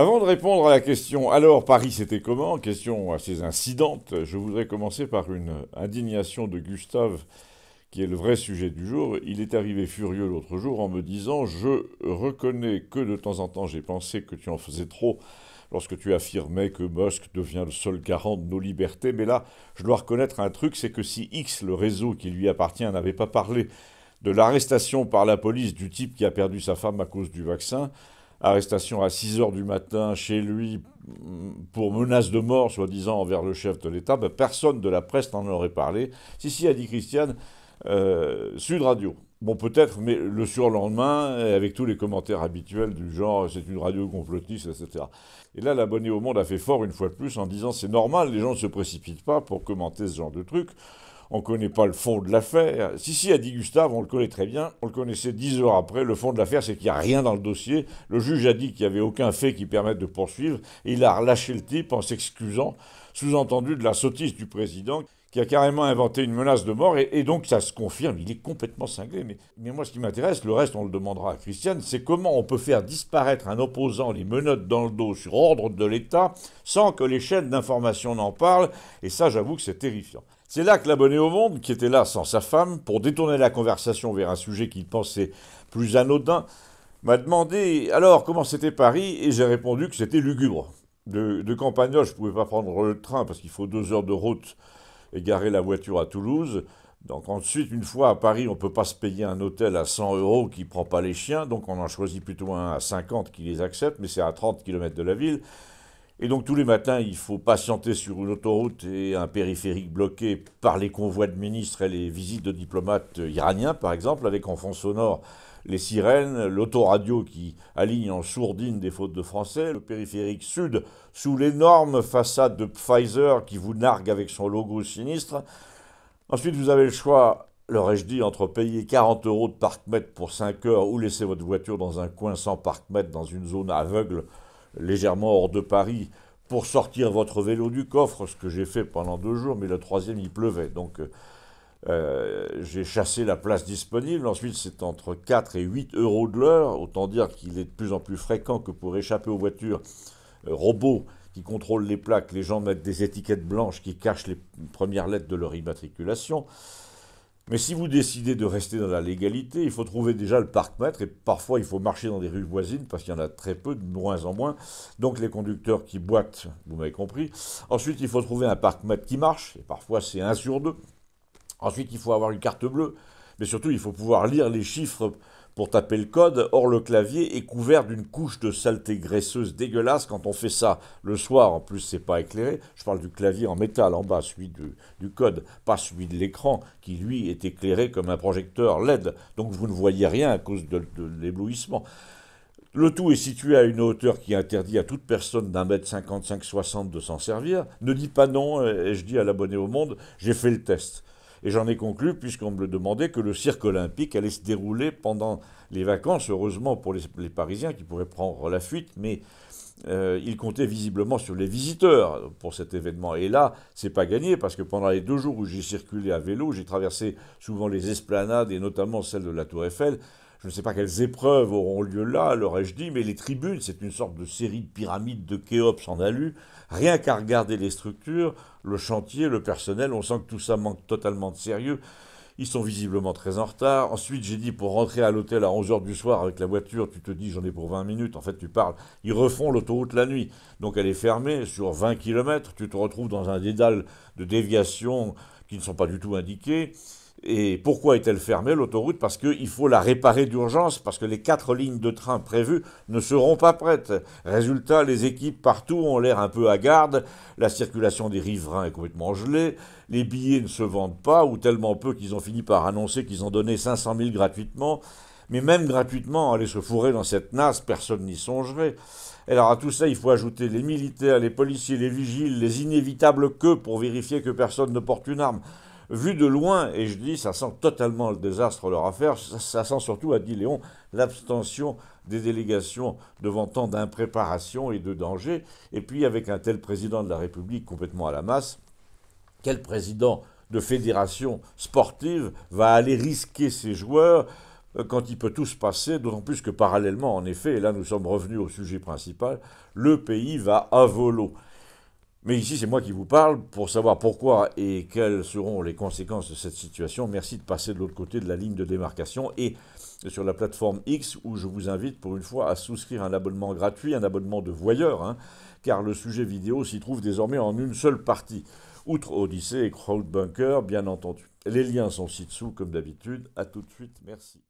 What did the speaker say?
Avant de répondre à la question alors Paris c'était comment, question assez incidente, je voudrais commencer par une indignation de Gustave qui est le vrai sujet du jour. Il est arrivé furieux l'autre jour en me disant je reconnais que de temps en temps j'ai pensé que tu en faisais trop lorsque tu affirmais que Musk devient le seul garant de nos libertés, mais là je dois reconnaître un truc, c'est que si X, le réseau qui lui appartient, n'avait pas parlé de l'arrestation par la police du type qui a perdu sa femme à cause du vaccin, arrestation à 6 heures du matin chez lui mm, pour menace de mort, soi-disant, envers le chef de l'État, ben, personne de la presse n'en aurait parlé. Si, si, a dit Christiane, euh, Sud Radio. Bon, peut-être, mais le surlendemain, avec tous les commentaires habituels du genre c'est une radio complotiste, etc. Et là, l'abonné au Monde a fait fort une fois de plus en disant c'est normal, les gens ne se précipitent pas pour commenter ce genre de truc. On ne connaît pas le fond de l'affaire. Si, si, a dit Gustave, on le connaît très bien. On le connaissait dix heures après. Le fond de l'affaire, c'est qu'il n'y a rien dans le dossier. Le juge a dit qu'il n'y avait aucun fait qui permette de poursuivre. Et il a relâché le type en s'excusant, sous-entendu de la sottise du président qui a carrément inventé une menace de mort, et, donc ça se confirme, il est complètement cinglé. Mais, moi, ce qui m'intéresse, le reste, on le demandera à Christiane, c'est comment on peut faire disparaître un opposant les menottes dans le dos sur ordre de l'État sans que les chaînes d'information n'en parlent, et ça, j'avoue que c'est terrifiant. C'est là que l'abonné au monde, qui était là sans sa femme, pour détourner la conversation vers un sujet qu'il pensait plus anodin, m'a demandé alors comment c'était Paris, et j'ai répondu que c'était lugubre. De, de je ne pouvais pas prendre le train parce qu'il faut deux heures de route et garer la voiture à Toulouse. Donc ensuite, une fois à Paris, on ne peut pas se payer un hôtel à 100 euros qui ne prend pas les chiens, donc on en choisit plutôt un à 50 qui les accepte, mais c'est à 30 km de la ville. Et donc tous les matins, il faut patienter sur une autoroute et un périphérique bloqué par les convois de ministres et les visites de diplomates iraniens, par exemple, avec en fond sonore les sirènes, l'autoradio qui aligne en sourdine des fautes de français, le périphérique sud sous l'énorme façade de Pfizer qui vous nargue avec son logo sinistre. Ensuite, vous avez le choix, l'aurais-je dit, entre payer 40 euros de parc pour 5 heures ou laisser votre voiture dans un coin sans parc dans une zone aveugle légèrement hors de Paris pour sortir votre vélo du coffre, ce que j'ai fait pendant deux jours, mais le troisième, il pleuvait. Donc euh, euh, j'ai chassé la place disponible. Ensuite, c'est entre 4 et 8 euros de l'heure. Autant dire qu'il est de plus en plus fréquent que pour échapper aux voitures euh, robots qui contrôlent les plaques, les gens mettent des étiquettes blanches qui cachent les premières lettres de leur immatriculation. Mais si vous décidez de rester dans la légalité, il faut trouver déjà le parc-mètre et parfois il faut marcher dans des rues voisines parce qu'il y en a très peu, de moins en moins. Donc les conducteurs qui boitent, vous m'avez compris. Ensuite, il faut trouver un parc-mètre qui marche et parfois c'est un sur deux. Ensuite, il faut avoir une carte bleue. Mais surtout, il faut pouvoir lire les chiffres pour taper le code. Or, le clavier est couvert d'une couche de saleté graisseuse dégueulasse quand on fait ça. Le soir, en plus, c'est pas éclairé. Je parle du clavier en métal en bas, celui du, code, pas celui de l'écran qui, lui, est éclairé comme un projecteur LED. Donc, vous ne voyez rien à cause de, l'éblouissement. Le tout est situé à une hauteur qui interdit à toute personne d'un mètre 55-60 de s'en servir. Ne dis pas non, euh, et je dis à l'abonné au monde, j'ai fait le test. Et j'en ai conclu, puisqu'on me le demandait, que le cirque olympique allait se dérouler pendant les vacances, heureusement pour les, Parisiens qui pourraient prendre la fuite, mais euh, il comptait visiblement sur les visiteurs pour cet événement. Et là, c'est pas gagné parce que pendant les deux jours où j'ai circulé à vélo, j'ai traversé souvent les esplanades et notamment celle de la Tour Eiffel je ne sais pas quelles épreuves auront lieu là, leur ai-je dit, mais les tribunes, c'est une sorte de série de pyramides de Khéops en alu. Rien qu'à regarder les structures, le chantier, le personnel, on sent que tout ça manque totalement de sérieux. Ils sont visiblement très en retard. Ensuite, j'ai dit pour rentrer à l'hôtel à 11h du soir avec la voiture, tu te dis j'en ai pour 20 minutes. En fait, tu parles. Ils refont l'autoroute la nuit. Donc elle est fermée sur 20 km. Tu te retrouves dans un dédale de déviations qui ne sont pas du tout indiquées. Et pourquoi est-elle fermée, l'autoroute Parce qu'il faut la réparer d'urgence, parce que les quatre lignes de train prévues ne seront pas prêtes. Résultat, les équipes partout ont l'air un peu à garde, la circulation des riverains est complètement gelée, les billets ne se vendent pas, ou tellement peu qu'ils ont fini par annoncer qu'ils ont donné 500 000 gratuitement. Mais même gratuitement, aller se fourrer dans cette nasse, personne n'y songerait. Alors à tout ça, il faut ajouter les militaires, les policiers, les vigiles, les inévitables queues pour vérifier que personne ne porte une arme. Vu de loin, et je dis, ça sent totalement le désastre leur affaire, ça, sent surtout, a dit Léon, l'abstention des délégations devant tant d'impréparation et de danger, et puis avec un tel président de la République complètement à la masse, quel président de fédération sportive va aller risquer ses joueurs euh, quand il peut tout se passer, d'autant plus que parallèlement, en effet, et là nous sommes revenus au sujet principal, le pays va à volo. Mais ici, c'est moi qui vous parle pour savoir pourquoi et quelles seront les conséquences de cette situation. Merci de passer de l'autre côté de la ligne de démarcation et sur la plateforme X où je vous invite pour une fois à souscrire un abonnement gratuit, un abonnement de voyeur, hein, car le sujet vidéo s'y trouve désormais en une seule partie, outre Odyssée et Crowdbunker, bien entendu. Les liens sont ci-dessous comme d'habitude. À tout de suite, merci.